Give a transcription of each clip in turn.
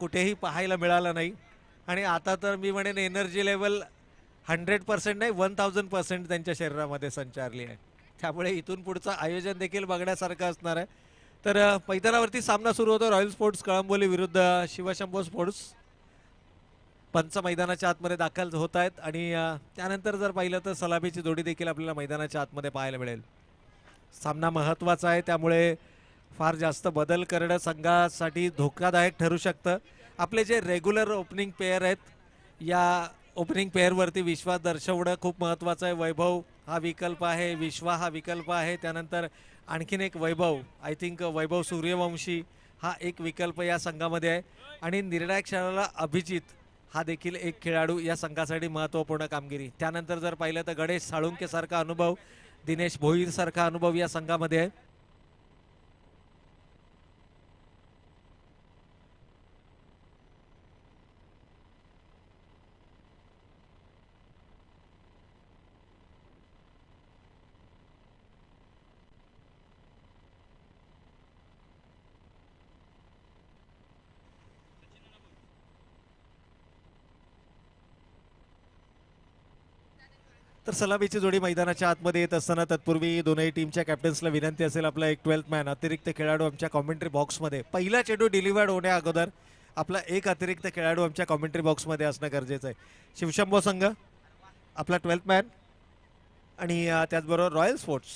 कुठेही पाहायला मिळाला नाही आणि आता तर मी म्हणेन एनर्जी लेवल हंड्रेड पर्सेंट नाही वन थाउजंड पर्सेंट त्यांच्या शरीरामध्ये संचारली आहे त्यामुळे इथून पुढचं आयोजन देखील बघण्यासारखं असणार आहे तर मैदानावरती सामना सुरू होतो रॉयल स्पोर्ट्स कळंबोली विरुद्ध शिवशंभो स्पोर्ट्स पंच मैदानाच्या आतमध्ये दाखल होत आहेत आणि त्यानंतर जर पाहिलं तर सलाबीची जोडी देखील आपल्याला मैदानाच्या आतमध्ये पाहायला मिळेल सामना महत्त्वाचा आहे त्यामुळे फार जास्त बदल करणं संघासाठी धोकादायक ठरू शकतं आपले जे रेग्युलर ओपनिंग पेअर आहेत या ओपनिंग पेअरवरती विश्वास दर्शवणं खूप महत्त्वाचं आहे वैभव हा विकल्प आहे विश्वा हा विकल्प आहे त्यानंतर आणखीन एक वैभव आय थिंक वैभव सूर्यवंशी हा एक विकल्प या संघामध्ये आहे आणि निर्णायक क्षणाला अभिजित हा देखील एक खेळाडू या संघासाठी महत्त्वपूर्ण कामगिरी त्यानंतर जर पाहिलं तर गणेश साळुंकेसारखा अनुभव दिनेश भोईरसारखा अनुभव या संघामध्ये आहे तर सलामीची जोडी मैदानाच्या आतमध्ये येत असताना तत्पूर्वी दोनही टीमच्या कॅप्टन्सला विनंती असेल आपला एक ट्वेल्थ मॅन अतिरिक्त खेळाडू आमच्या कॉमेंट्री बॉक्समध्ये पहिला चेंडू डिलिव्हर्ड होण्या अगोदर आपला एक अतिरिक्त खेळाडू आमच्या कॉमेंट्री बॉक्समध्ये असणं गरजेचं आहे शिवशंभो संघ आपला ट्वेल्थ मॅन आणि त्याचबरोबर रॉयल स्पोर्ट्स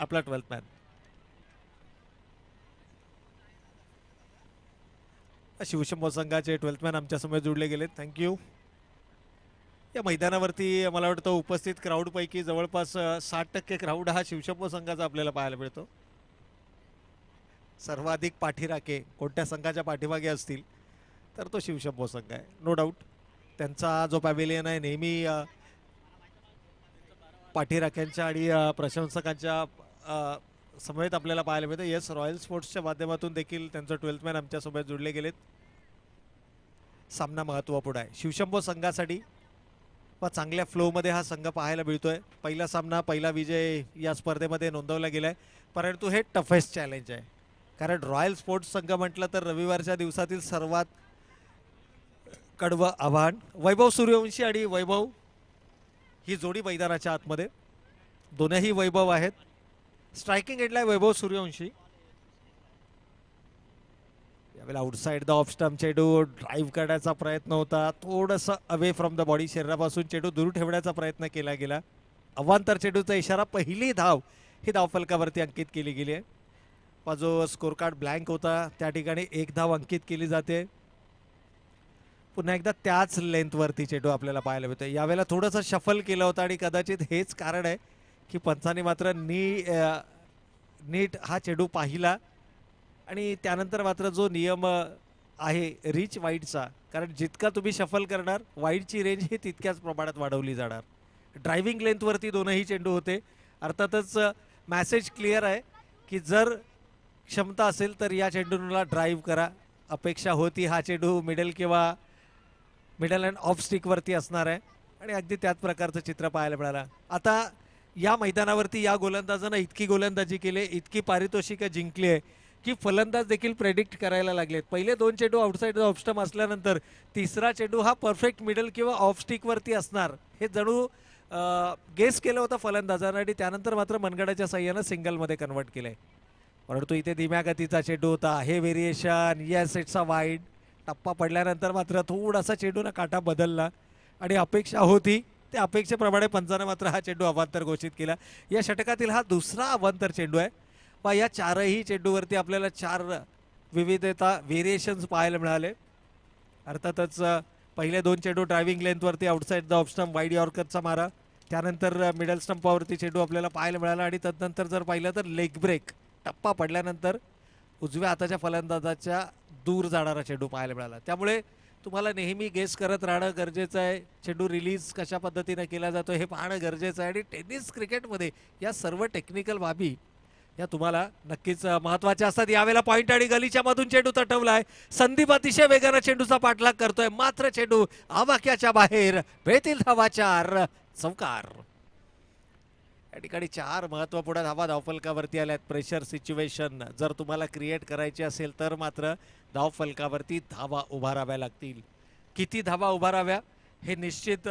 आपला ट्वेल्थ मॅन शिवशंभो संघाचे ट्वेल्थ मॅन आमच्यासमोर जोडले गेले थँक्यू या मैदानावरती मला वाटतं उपस्थित क्राऊडपैकी जवळपास साठ टक्के क्राऊड हा शिवशंभू संघाचा आपल्याला पाहायला मिळतो सर्वाधिक पाठीराखे कोणत्या संघाच्या पाठीमागे असतील तर तो शिवशंभू संघ आहे नो डाऊट त्यांचा जो पॅव्हिलियन आहे नेहमी पाठीराख्यांच्या आणि प्रशंसकांच्या समवेत आपल्याला पाहायला मिळतं येस रॉयल स्पोर्ट्सच्या माध्यमातून देखील त्यांचं ट्वेल्थ मॅन आमच्यासोबत जोडले गेलेत सामना महत्त्वपूर्ण आहे शिवशंभू संघासाठी व चांगल्या फ्लोमध्ये हा संघ पाहायला मिळतोय पहिला सामना पहिला विजय या स्पर्धेमध्ये नोंदवला गेला आहे परंतु हे टफेस्ट चॅलेंज आहे कारण रॉयल स्पोर्ट्स संघ म्हटलं तर रविवारच्या दिवसातील सर्वात कडवं आव्हान वैभव सूर्यवंशी आणि वैभव ही जोडी मैदानाच्या आतमध्ये दोनही वैभव आहेत स्ट्रायकिंग एडला वैभव सूर्यवंशी त्यावेळेला आउटसाईड द ऑफ स्टम्प चेडू ड्राईव्ह करण्याचा प्रयत्न होता थोडंसं अवे फ्रॉम द बॉडी शरीरापासून चेडू दूर ठेवण्याचा प्रयत्न केला गेला अवांतर चेडूचा इशारा पहिली धाव ही धावफलकावरती अंकित केली गेली आहे हा जो स्कोर कार्ड ब्लँक होता त्या ठिकाणी एक धाव अंकित केली जाते पुन्हा एकदा त्याच लेंथवरती चेडू आपल्याला पाहायला मिळतो यावेळेला थोडंसं शफल केलं होतं आणि कदाचित हेच कारण आहे की पंचानी मात्र नी नीट हा चेडू पाहिला आणि त्यानंतर मात्र जो नियम आहे रिच वाईटचा कारण जितका तुम्ही शफल करणार वाईटची रेंज ही तितक्याच प्रमाणात वाढवली जाणार ड्रायव्हिंग लेंथवरती दोनही चेंडू होते अर्थातच मॅसेज क्लिअर आहे की जर क्षमता असेल तर या चेंडूला ड्राईव्ह करा अपेक्षा होती हा चेंडू मिडल किंवा मिडल अँड ऑफ स्टिकवरती असणार आहे आणि अगदी त्याच प्रकारचं चित्र पाहायला मिळालं आता या मैदानावरती या गोलंदाजानं इतकी गोलंदाजी केली इतकी पारितोषिकं जिंकली आहे की फलंदाज देखील प्रेडिक्ट करायला लागलेत पहिले दोन चेंडू आउटसाईड ऑफ असल्यानंतर तिसरा चेंडू हा परफेक्ट मिडल किंवा ऑफ असणार हे जणू गेस केलं होतं फलंदाजानं आणि त्यानंतर मात्र मनगडाच्या साह्यानं सिंगलमध्ये कन्वर्ट केलं आहे परंतु इथे धीम्या गतीचा चेंडू होता हे variation yes it's a wide टप्पा पडल्यानंतर मात्र थोडासा ना काटा बदलला आणि अपेक्षा होती त्या अपेक्षेप्रमाणे पंचानं मात्र हा चेंडू अवांतर घोषित केला या षटकातील हा दुसरा अवांतर चेंडू आहे पहा या चारही चेंडूवरती आपल्याला चार विविधता व्हेरिएशन्स पाहायला मिळाले अर्थातच पहिले दोन चेंडू ड्रायव्हिंग लेंथवरती outside the off stump wide यॉर्करचा मारा त्यानंतर मिडल स्टंपावरती चेंडू आपल्याला पाहायला मिळाला आणि तदनंतर जर पाहिलं तर लेग ब्रेक टप्पा पडल्यानंतर उजव्या हाताच्या फलंदाजाच्या दूर जाणारा चेंडू पाहायला मिळाला त्यामुळे तुम्हाला नेहमी गेस करत राहणं गरजेचं आहे चेंडू रिलीज कशा पद्धतीनं केला जातो हे पाहणं गरजेचं आहे आणि टेनिस क्रिकेटमध्ये या सर्व टेक्निकल बाबी या तुम्हाला नक्कीच महत्वाच्या असतात यावेळेला पॉईंट आणि गलीच्या मधून चेंडू तटवलाय संदीप अतिशय वेगानं चेंडूचा पाठलाग करतोय मात्र चेंडू आवाक्याच्या बाहेर भेटील धावा चार चौकार या ठिकाणी चार महत्वपूर्ण धावा धावफलकावरती आल्यात प्रेशर सिच्युएशन जर तुम्हाला क्रिएट करायची असेल तर मात्र धावफलकावरती धावा उभाराव्या लागतील किती धावा उभाराव्या हे निश्चित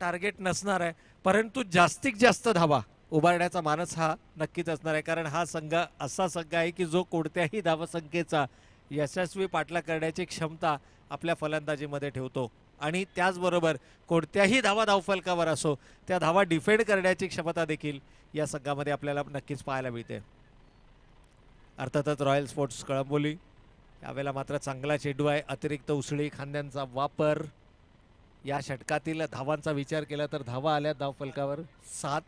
टार्गेट नसणार आहे परंतु जास्तीत जास्त धावा उभारण्याचा मानस हा नक्कीच असणार आहे कारण हा संघ असा संघ आहे की जो कोणत्याही धावसंख्येचा यशस्वी पाठला करण्याची क्षमता आपल्या फलंदाजीमध्ये ठेवतो आणि त्याचबरोबर कोणत्याही धावा धावफलकावर असो त्या धावा डिफेंड करण्याची क्षमता देखील या संघामध्ये आपल्याला नक्कीच पाहायला मिळते अर्थातच रॉयल स्पोर्ट्स कळंबोली यावेळेला मात्र चांगला चेंडू आहे अतिरिक्त उसळी खांद्यांचा वापर या षटकातील धावांचा विचार केला तर धावा आल्या धावफलकावर सात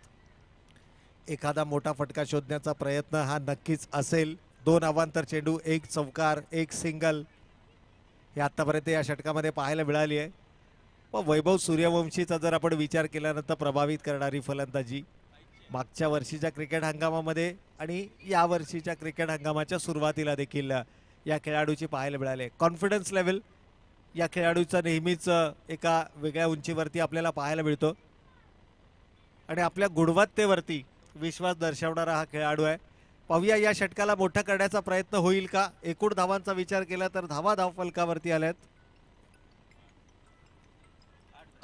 एखादा मोठा फटका शोधण्याचा प्रयत्न हा नक्कीच असेल दोन अवांतर चेंडू एक चौकार एक सिंगल हे आत्तापर्यंत या षटकामध्ये पाहायला मिळाली आहे व वैभव सूर्यवंशीचा जर आपण विचार केल्यानंतर प्रभावित करणारी फलंदाजी मागच्या वर्षीच्या क्रिकेट हंगामामध्ये आणि या वर्षीच्या क्रिकेट हंगामाच्या सुरुवातीला देखील या खेळाडूची पाहायला मिळाली आहे कॉन्फिडन्स लेवल या खेळाडूचा नेहमीच एका वेगळ्या उंचीवरती आपल्याला पाहायला मिळतो आणि आपल्या गुणवत्तेवरती विश्वास दर्शवणारा हा खेळाडू आहे पाहूया या षटकाला मोठा करण्याचा प्रयत्न होईल का एकूण धावांचा विचार केला तर धावा धाव फलकावरती आल्यात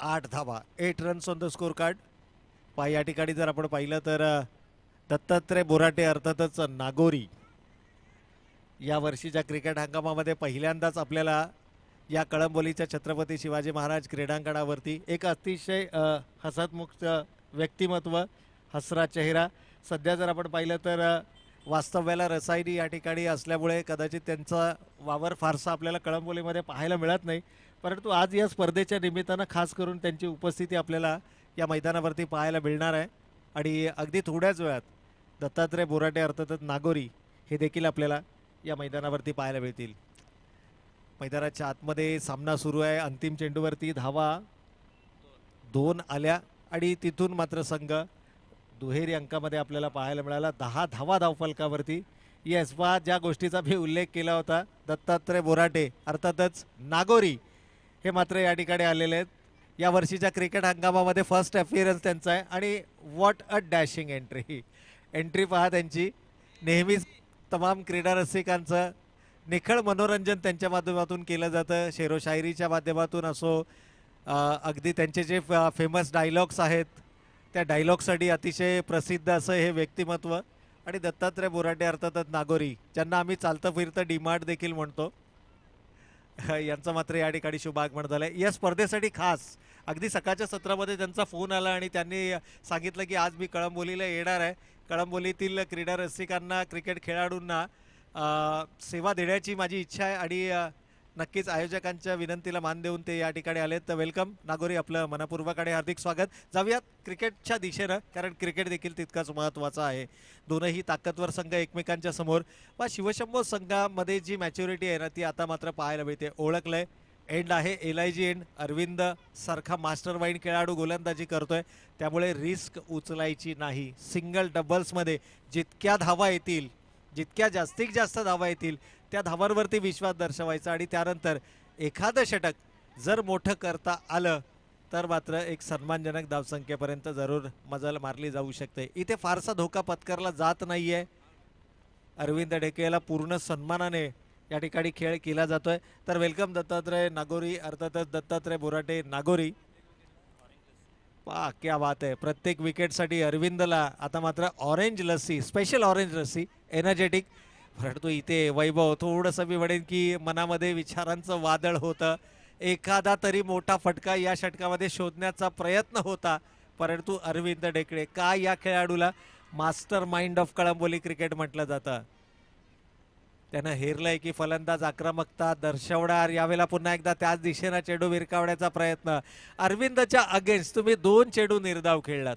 आठ धावा eight runs on the score card पा या ठिकाणी जर आपण पाहिलं तर दत्तात्रय बोराटे अर्थातच नागोरी या वर्षीच्या क्रिकेट हंगामामध्ये पहिल्यांदाच आपल्याला या कळंबोलीच्या छत्रपती शिवाजी महाराज क्रीडांगणावरती एक अतिशय हसतमुक्त व्यक्तिमत्व हसरा चेहरा सध्या जर आपण पाहिलं तर वास्तव्याला रसायनी या ठिकाणी असल्यामुळे कदाचित त्यांचा वावर फारसा आपल्याला कळंबोलीमध्ये पाहायला मिळत नाही परंतु आज या स्पर्धेच्या निमित्तानं खास करून त्यांची उपस्थिती आपल्याला या मैदानावरती पाहायला मिळणार आहे आणि अगदी थोड्याच वेळात दत्तात्रय बोराटे अर्थातच नागोरी हे देखील आपल्याला या मैदानावरती पाहायला मिळतील मैदानाच्या आतमध्ये सामना सुरू आहे अंतिम चेंडूवरती धावा दोन आल्या आणि तिथून मात्र संघ दुहेरी अंकामध्ये आपल्याला पाहायला मिळाला दहा धावा धावफलकावरती येस ज्या गोष्टीचा मी उल्लेख केला होता दत्तात्रय बोराटे अर्थातच नागोरी हे मात्र या ठिकाणी आलेले आहेत या वर्षीच्या क्रिकेट हंगामामध्ये फर्स्ट अपिअरन्स त्यांचा आहे आणि what a dashing entry entry पहा त्यांची नेहमीच तमाम क्रीडा रसिकांचं निखळ मनोरंजन त्यांच्या माध्यमातून केलं जातं शेरोशायरीच्या माध्यमातून असो अगदी त्यांचे जे फेमस डायलॉग्स आहेत त्या डायलॉगसाठी अतिशय प्रसिद्ध असं हे व्यक्तिमत्व आणि दत्तात्रय बोराटे अर्थातच नागोरी ज्यांना आम्ही चालतं फिरतं मार्ट देखील म्हणतो यांचं मात्र या ठिकाणी शुभ आगमन झालं आहे या स्पर्धेसाठी खास अगदी सकाळच्या सत्रामध्ये त्यांचा फोन आला आणि त्यांनी सांगितलं की आज मी कळंबोलीला येणार आहे कळंबोलीतील क्रीडा रसिकांना क्रिकेट खेळाडूंना सेवा देण्याची माझी इच्छा आहे आणि नक्कीच आयोजकांच्या विनंतीला मान देऊन ते या ठिकाणी आले तर वेलकम नागोरी आपलं आणि हार्दिक स्वागत जाऊयात क्रिकेटच्या दिशेनं कारण क्रिकेट देखील तितकाच महत्त्वाचा आहे दोनही ताकदवर संघ एकमेकांच्या समोर वा शिवशंभो संघामध्ये जी मॅच्युरिटी आहे ना ती आता मात्र पाहायला मिळते ओळखलं आहे एंड आहे L I G and Arvind सारखा मास्टर माइंड खेळाडू गोलंदाजी करतोय त्यामुळे रिस्क उचलायची नाही सिंगल डबल्समध्ये जितक्या धावा येतील जितक्या जास्तीत जास्त धावा येतील त्या धावांवरती विश्वास दर्शवायचा आणि त्यानंतर एखादं षटक जर मोठं करता आलं तर मात्र एक सन्मानजनक धावसंख्येपर्यंत जरूर मजल मारली जाऊ शकते इथे फारसा धोका पत्करला जात नाही अरविंद ढेकेला पूर्ण सन्मानाने या ठिकाणी खेळ केला जातोय तर वेलकम दत्तात्रय नागोरी अर्थातच दत्तात्रय बोराटे नागोरी वा क्या बात आहे प्रत्येक विकेटसाठी अरविंदला आता मात्र orange lassi special orange lassi energetic परंतु इथे वैभव थोडस मी म्हणेन की मनामध्ये विचारांचं वादळ होतं एखादा तरी मोठा फटका या षटकामध्ये शोधण्याचा प्रयत्न होता परंतु अरविंद डेकडे का या खेळाडूला master mind of Kalamboli cricket म्हटलं जात त्यानं हेरलंय की फलंदाज आक्रमकता दर्शवणार यावेळेला पुन्हा एकदा त्याच दिशेनं चेडू विरकावण्याचा प्रयत्न अरविंदच्या अगेन्स्ट तुम्ही दोन चेडू निर्धाव खेळलात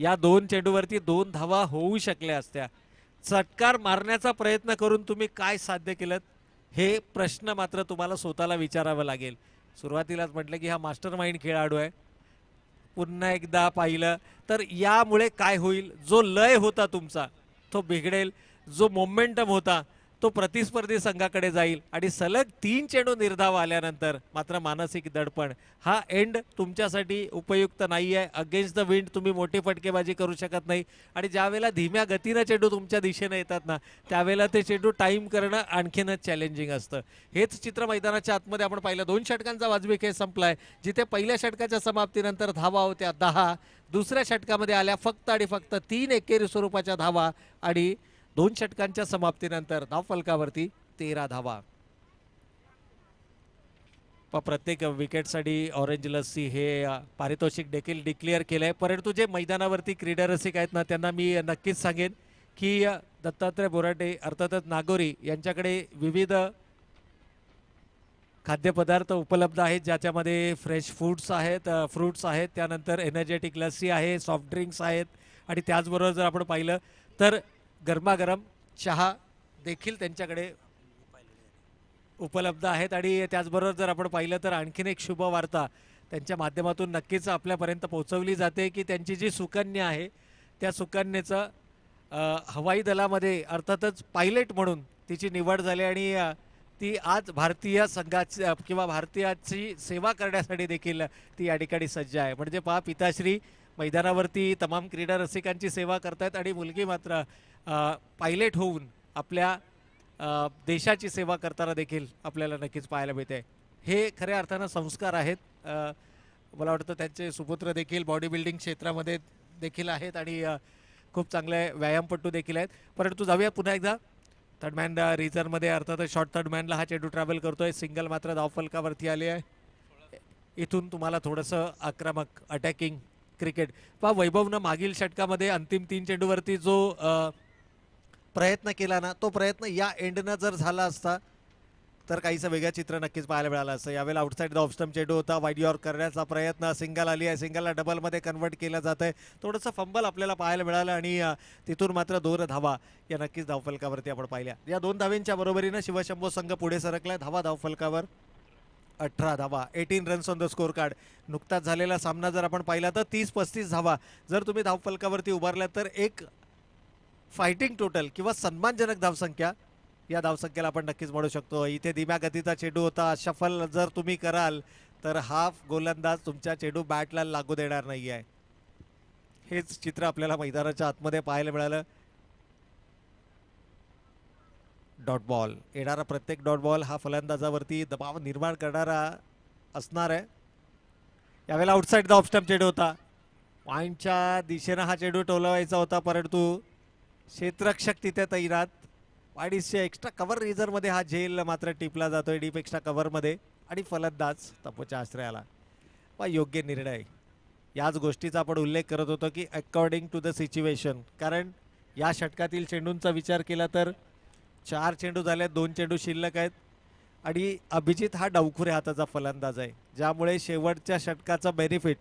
या दोन चेंडूवरती दोन धावा होऊ शकल्या असत्या चटकार मारण्याचा प्रयत्न करून तुम्ही काय साध्य केलं हे प्रश्न मात्र तुम्हाला स्वतःला विचारावं लागेल सुरुवातीलाच म्हटलं की हा मास्टर माइंड खेळाडू आहे पुन्हा एकदा पाहिलं तर यामुळे काय होईल जो लय होता तुमचा तो बिघडेल जो मोमेंटम होता तो प्रतिस्पर्धी संघाकडे जाईल आणि सलग तीन चेंडू निर्धाव आल्यानंतर मात्र मानसिक दडपण हा एंड तुमच्यासाठी उपयुक्त नाही आहे अगेन्स्ट द विंड तुम्ही मोठी फटकेबाजी करू शकत नाही आणि ज्यावेळेला धीम्या गतीनं चेंडू तुमच्या दिशेने येतात ना त्यावेळेला ते चेंडू टाईम करणं आणखीनच चॅलेंजिंग असतं हेच चित्र मैदानाच्या आतमध्ये आपण पाहिलं दोन षटकांचा वाजवी खेळ संपलाय जिथे पहिल्या षटकाच्या समाप्तीनंतर धावा होत्या दहा दुसऱ्या षटकामध्ये आल्या फक्त आणि फक्त तीन एकेरी स्वरूपाच्या धावा आणि दोन षटकांच्या समाप्तीनंतर फलकावरती तेरा धावा प्रत्येक विकेटसाठी ऑरेंज लस्सी हे पारितोषिक देखील डिक्लेअर केलंय आहे परंतु जे मैदानावरती क्रीडा रसिक आहेत ना त्यांना मी नक्कीच सांगेन की दत्तात्रय बोराटे अर्थातच नागोरी यांच्याकडे विविध खाद्यपदार्थ उपलब्ध आहेत ज्याच्यामध्ये फ्रेश फूड्स आहेत फ्रूट्स आहेत त्यानंतर एनर्जेटिक लस्सी आहे सॉफ्ट ड्रिंक्स आहेत आणि त्याचबरोबर जर आपण पाहिलं तर गरमागरम चहा देखील त्यांच्याकडे उपलब्ध आहेत आणि त्याचबरोबर जर आपण पाहिलं तर आणखीन एक शुभ वार्ता त्यांच्या माध्यमातून नक्कीच आपल्यापर्यंत पोहोचवली जाते की त्यांची जी सुकन्या आहे त्या सुकन्याचं हवाई दलामध्ये अर्थातच पायलट म्हणून तिची निवड झाली आणि ती आज भारतीय संघाची किंवा भारतीयाची सेवा करण्यासाठी देखील ती या ठिकाणी सज्ज आहे म्हणजे पहा पिताश्री मैदानावरती तमाम क्रीडा रसिकांची सेवा करतायत आणि मुलगी मात्र पायलट होऊन आपल्या देशाची सेवा करताना देखील आपल्याला नक्कीच पाहायला मिळते हे खऱ्या अर्थानं संस्कार आहेत मला वाटतं त्यांचे सुपुत्र देखील बॉडी बिल्डिंग क्षेत्रामध्ये देखील आहेत आणि खूप चांगले व्यायामपटू देखील आहेत परंतु जाऊया पुन्हा एकदा थर्ड थर्डमॅन रिझनमध्ये अर्थात शॉर्ट थर्ड मॅनला हा चेडू ट्रॅव्हल करतो आहे सिंगल मात्र धावफलकावरती आली आहे इथून तुम्हाला थोडंसं आक्रमक अटॅकिंग क्रिकेट पहा वैभवनं मागील षटकामध्ये अंतिम तीन चेंडूवरती जो प्रयत्न केला ना तो प्रयत्न या एंडनं जर झाला असता तर काहीचं वेगळं चित्र नक्कीच पाहायला मिळालं असतं यावेळेला आउटसाईड द ऑफस्टम चेंडू होता वाईड यॉर करण्याचा प्रयत्न सिंगल आली आहे सिंगलला डबलमध्ये कन्वर्ट केलं जात आहे थोडंसं फंबल आपल्याला पाहायला मिळालं आणि तिथून मात्र दोन धावा या नक्कीच धावफलकावरती आपण पाहिल्या या दोन धावींच्या बरोबरीनं शिवशंभो संघ पुढे सरकला धावा धावफलकावर अठरा धावा eighteen runs on the score card नुकताच झालेला सामना जर आपण पाहिला तर तीस पस्तीस धावा जर तुम्ही धावफलकावरती उभारल्या तर एक फायटिंग टोटल किंवा सन्मानजनक धावसंख्या या धावसंख्येला आपण नक्कीच म्हणू शकतो इथे धीम्या गतीचा चेडू होता शफल जर तुम्ही कराल तर हाफ गोलंदाज तुमच्या चेडू बॅटला लागू देणार नाही आहे हेच चित्र आपल्याला मैदानाच्या आतमध्ये पाहायला मिळालं डॉट बॉल येणारा प्रत्येक डॉट बॉल हा फलंदाजावरती दबाव निर्माण करणारा असणार आहे यावेळेला आउटसाईड द ऑप्शन चेडू होता पॉईंटच्या दिशेनं हा चेडू टोलवायचा होता परंतु क्षेत्रक्षक तिथे तैनात वाडीसच्या एक्स्ट्रा कव्हर रिझनमध्ये हा झेल मात्र टिपला जातोय डीप एक्स्ट्रा कव्हरमध्ये आणि फलंदाज तपोच्या आश्रयाला व योग्य निर्णय याच गोष्टीचा आपण उल्लेख करत होतो की अकॉर्डिंग टू द सिच्युएशन कारण या षटकातील चेंडूंचा विचार केला तर चार चेंडू झाले दोन चेंडू शिल्लक आहेत आणि अभिजित हा डावखुऱ्या हाताचा फलंदाज आहे ज्यामुळे शेवटच्या षटकाचा बेनिफिट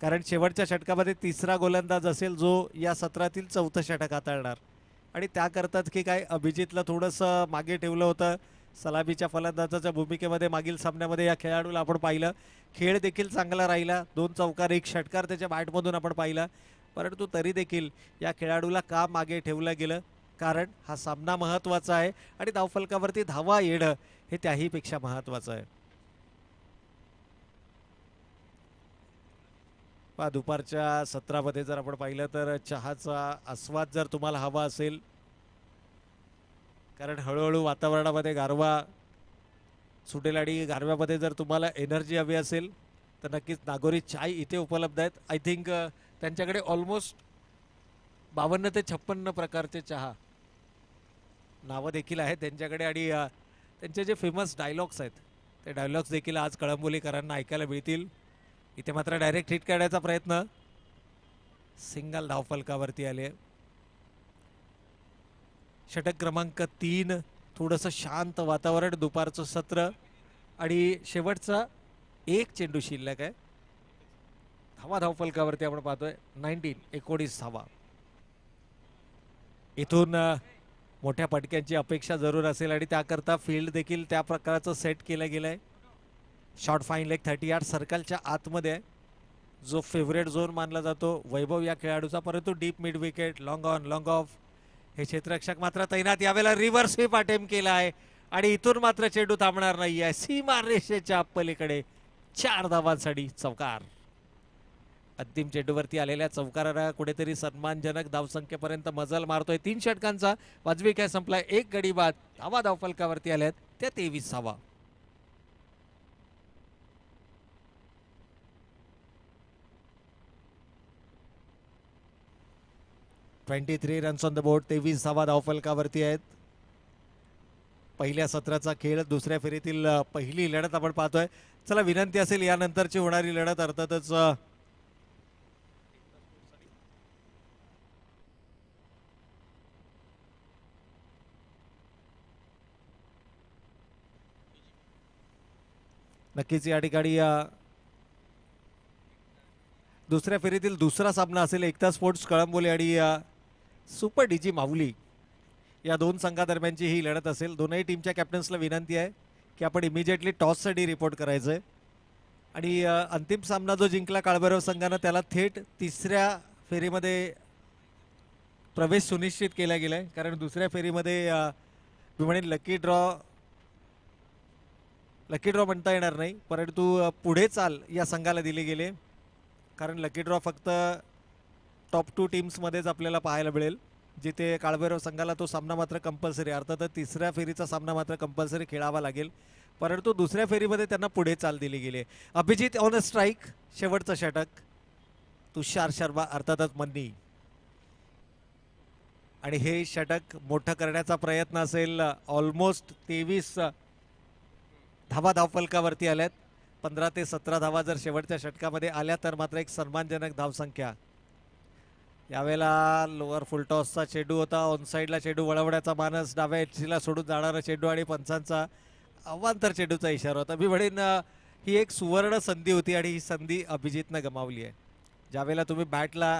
कारण शेवटच्या षटकामध्ये तिसरा गोलंदाज असेल जो या सत्रातील चौथं षटक हाताळणार आणि त्याकरताच की काय अभिजितला थोडंसं मागे ठेवलं होतं सलामीच्या फलंदाजाच्या भूमिकेमध्ये मागील सामन्यामध्ये या खेळाडूला आपण पाहिलं खेळ देखील चांगला राहिला दोन चौकार एक षटकार त्याच्या बॅटमधून आपण पाहिला परंतु तरी देखील या खेळाडूला का मागे ठेवलं गेलं कारण हा सामना महत्त्वाचा आहे आणि धावफलकावरती धावा येणं हे त्याहीपेक्षा महत्त्वाचं आहे पा दुपारच्या सत्रामध्ये जर आपण पाहिलं तर चहाचा आस्वाद जर तुम्हाला हवा असेल कारण हळूहळू वातावरणामध्ये गारवा सुटेल आणि गारव्यामध्ये जर तुम्हाला एनर्जी हवी असेल तर नक्कीच नागोरी चाय इथे उपलब्ध आहेत आय थिंक त्यांच्याकडे ऑलमोस्ट बावन्न ते छप्पन्न प्रकारचे चहा नावं देखील आहेत त्यांच्याकडे आणि त्यांचे जे फेमस डायलॉग्स आहेत ते डायलॉग्स देखील आज कळंबोलीकरांना ऐकायला मिळतील इथे मात्र डायरेक्ट हिट करण्याचा प्रयत्न सिंगल धावफलकावरती आले षटक क्रमांक तीन थोडंसं शांत वातावरण दुपारचं सत्र आणि शेवटचा एक चेंडू शिल्लक आहे धावा धावफलकावरती आपण पाहतोय नाईन्टीन एकोणीस धावा इथून मोठ्या फटक्यांची अपेक्षा जरूर असेल आणि त्याकरता फील्ड देखील त्या प्रकारचं सेट केलं गेलं आहे शॉर्ट फाईन लेग थर्टी आठ सर्कलच्या आतमध्ये जो फेवरेट झोन मानला जातो वैभव या खेळाडूचा परंतु deep mid wicket long on long off हे क्षेत्ररक्षक मात्र तैनात यावेळेला रिव्हर्स स्वीप अटेम्प्ट केला आहे आणि इथून मात्र चेंडू थांबणार नाही आहे सीमा रेषेच्या पलीकडे चार धावांसाठी चौकार अंतिम चेंडूवरती आलेल्या चौकाराला कुठेतरी सन्मानजनक धावसंख्येपर्यंत मजल मारतोय तीन षटकांचा वाजवी काय संपलाय एक गडी बाद धावा धावफलकावरती आल्यात त्या तेवीस twenty three runs on the board तेवीस धावा धावफलकावरती आहेत पहिल्या सत्राचा खेळ दुसऱ्या फेरीतील पहिली लढत आपण पाहतोय चला विनंती असेल यानंतरची होणारी लढत अर्थातच नक्कीच या ठिकाणी दुसऱ्या फेरीतील दुसरा सामना असेल एकता स्पोर्ट्स कळंबोली आणि सुपर डीजी माऊली या दोन संघादरम्यानची ही लढत असेल दोनही टीमच्या कॅप्टन्सला विनंती आहे की आपण इमिजिएटली टॉससाठी रिपोर्ट करायचं आहे आणि अंतिम सामना जो जिंकला काळभैरव संघानं त्याला थेट तिसऱ्या फेरीमध्ये प्रवेश सुनिश्चित केला गेला आहे कारण दुसऱ्या फेरीमध्ये मी म्हणेन लकी ड्रॉ लकी ड्रॉ म्हणता येणार नाही परंतु पुढे चाल या संघाला दिले गेले कारण लकी ड्रॉ फक्त टॉप टू टीम्समध्येच आपल्याला पाहायला मिळेल जिथे काळभैरव संघाला तो सामना मात्र कंपल्सरी अर्थातच तिसऱ्या फेरीचा सामना मात्र कंपल्सरी खेळावा लागेल परंतु दुसऱ्या फेरीमध्ये त्यांना पुढे चाल दिली गेली अभिजित ऑन अ स्ट्राईक शेवटचं षटक तुषार शर्मा अर्थातच मन्नी आणि हे षटक मोठं करण्याचा प्रयत्न असेल ऑलमोस्ट तेवीस धावा फलकावरती आल्यात पंधरा ते सतरा धावा जर शेवटच्या षटकामध्ये आल्या तर मात्र एक सन्मानजनक धावसंख्या यावेळेला लोअर फुलटॉसचा चेडू होता ऑन साईडला चेडू वळवण्याचा मानस डाव्या एचसीला सोडून जाणारा चेडू आणि पंचांचा अवांतर चेडूचा इशारा होता मी म्हणेन ही एक सुवर्ण संधी होती आणि ही संधी अभिजितनं गमावली आहे ज्यावेळेला तुम्ही बॅटला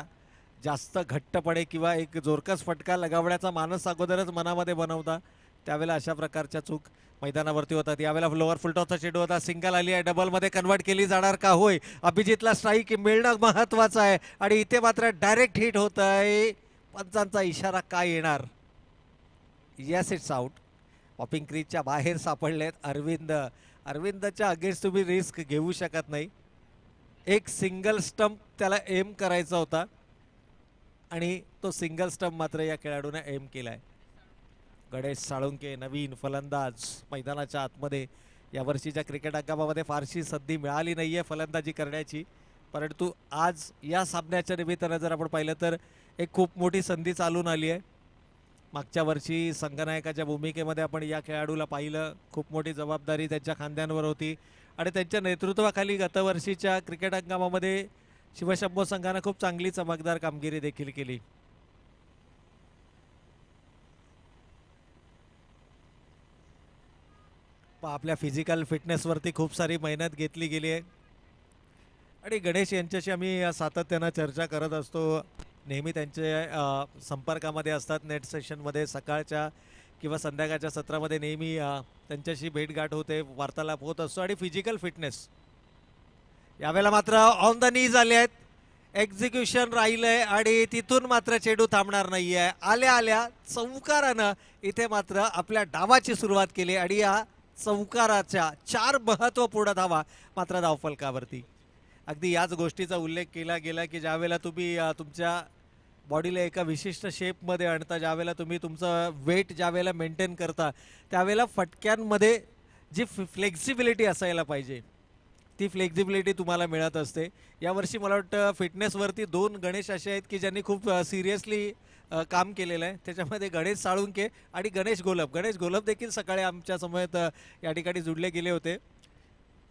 जास्त घट्टपणे किंवा एक जोरकस फटका लगावण्याचा मानस अगोदरच मनामध्ये बनवता त्यावेळेला अशा प्रकारच्या चूक मैदानावरती होतात यावेळेला लोअर फुलटॉसचा चेंडू होता सिंगल आली आहे डबलमध्ये कन्वर्ट केली जाणार का होय अभिजितला स्ट्राईक मिळणं महत्वाचं आहे आणि इथे मात्र डायरेक्ट हिट होत आहे पंचांचा इशारा काय येणार यस इट्स आउट पॉपिंग क्रीजच्या बाहेर सापडलेत अरविंद अरविंदच्या अगेन्स्ट तुम्ही रिस्क घेऊ शकत नाही एक सिंगल स्टंप त्याला एम करायचा होता आणि तो सिंगल स्टंप मात्र या खेळाडूने एम केला आहे गणेश साळुंके नवीन फलंदाज मैदानाच्या आतमध्ये यावर्षीच्या क्रिकेट अंगामामध्ये फारशी संधी मिळाली नाही आहे फलंदाजी करण्याची परंतु आज या सामन्याच्या निमित्तानं जर आपण पाहिलं तर एक खूप मोठी संधी चालून आली आहे मागच्या वर्षी संघनायकाच्या भूमिकेमध्ये आपण या खेळाडूला पाहिलं खूप मोठी जबाबदारी त्यांच्या खांद्यांवर होती आणि त्यांच्या नेतृत्वाखाली गतवर्षीच्या क्रिकेट हंगामामध्ये शिवशंभो संघानं खूप चांगली चमकदार कामगिरी देखील केली आपल्या फिजिकल फिटनेसवरती खूप सारी मेहनत घेतली गेली आहे आणि गणेश यांच्याशी आम्ही सातत्यानं चर्चा करत असतो नेहमी त्यांचे संपर्कामध्ये असतात नेट सेशनमध्ये सकाळच्या किंवा संध्याकाळच्या सत्रामध्ये नेहमी त्यांच्याशी भेटघाट होते वार्तालाप होत असतो आणि फिजिकल फिटनेस यावेळेला मात्र ऑन द नीज आले आहेत एक्झिक्युशन राहिलं आहे आणि तिथून मात्र चेडू थांबणार नाही आहे आल्या आल्या चौकारानं इथे मात्र आपल्या डावाची सुरुवात केली आणि या चौकाराच्या चार महत्त्वपूर्ण धावा मात्र धावफलकावरती अगदी याच गोष्टीचा उल्लेख केला गेला की ज्यावेळेला तुम्ही तुमच्या बॉडीला एका विशिष्ट शेपमध्ये आणता ज्यावेळेला तुम्ही तुमचं वेट ज्यावेळेला मेंटेन करता त्यावेळेला फटक्यांमध्ये जी फ्लेक्सिबिलिटी असायला पाहिजे ती फ्लेक्झिबिलिटी तुम्हाला मिळत असते यावर्षी मला वाटतं फिटनेसवरती दोन गणेश असे आहेत की ज्यांनी खूप सिरियसली काम केलेलं आहे त्याच्यामध्ये गणेश साळुंके आणि गणेश गोलप गणेश गोलप देखील सकाळी आमच्या समोर या ठिकाणी जुडले गेले होते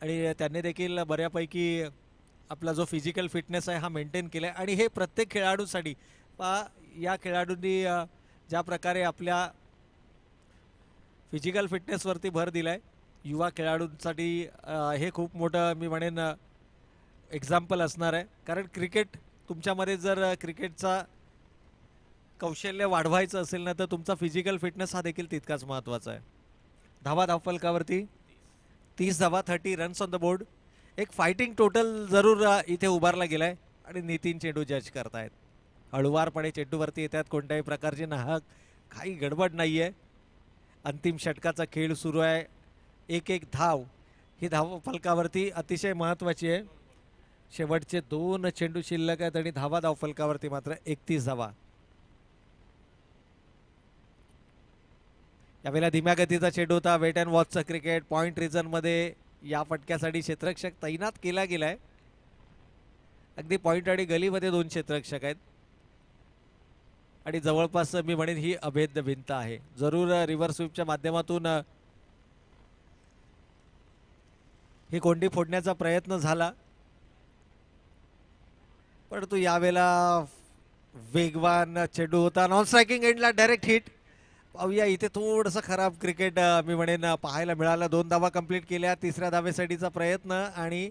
आणि त्यांनी देखील बऱ्यापैकी आपला जो फिजिकल फिटनेस आहे हा मेंटेन केला आहे आणि हे प्रत्येक खेळाडूसाठी पा या खेळाडूंनी ज्या प्रकारे आपल्या फिजिकल फिटनेसवरती भर दिला आहे युवा खेळाडूंसाठी हे खूप मोठं मी म्हणेन एक्झाम्पल असणार आहे कारण क्रिकेट तुमच्यामध्ये जर क्रिकेटचा कौशल्य वाढवायचं असेल ना तर तुमचा फिजिकल फिटनेस हा देखील तितकाच महत्त्वाचा आहे धावा धावफलकावरती तीस धावा thirty runs on the board एक फायटिंग टोटल जरूर इथे उभारला गेला आहे आणि नितीन चेंडू जज करतायत हळुवारपणे चेंडूवरती येतात कोणत्याही प्रकारची नाहक काही गडबड नाही आहे अंतिम षटकाचा खेळ सुरू आहे एक एक धाव ही धाव फलकावरती अतिशय महत्वाची आहे शेवटचे दोन चेंडू शिल्लक आहेत आणि धावा धाव फलकावरती मात्र एकतीस धावा यावेळेला धीम्या गतीचा चेंडू होता वेट अँड वॉचचा क्रिकेट पॉईंट मध्ये या फटक्यासाठी क्षेत्रक्षक तैनात केला गेलाय अगदी पॉईंट आणि गलीमध्ये दोन क्षेत्रक्षक आहेत आणि जवळपास मी म्हणेन ही अभेद्य भिंत आहे जरूर रिव्हर्स स्वीपच्या माध्यमातून ही कोंडी फोडण्याचा प्रयत्न झाला परंतु यावेळेला वेगवान चेंडू होता नॉन स्ट्रायकिंग एंडला डायरेक्ट हिट पाहूया इथे थोडस खराब क्रिकेट मी म्हणेन पाहायला मिळालं दोन धावा कंप्लीट केल्या तिसऱ्या धावेसाठीचा प्रयत्न आणि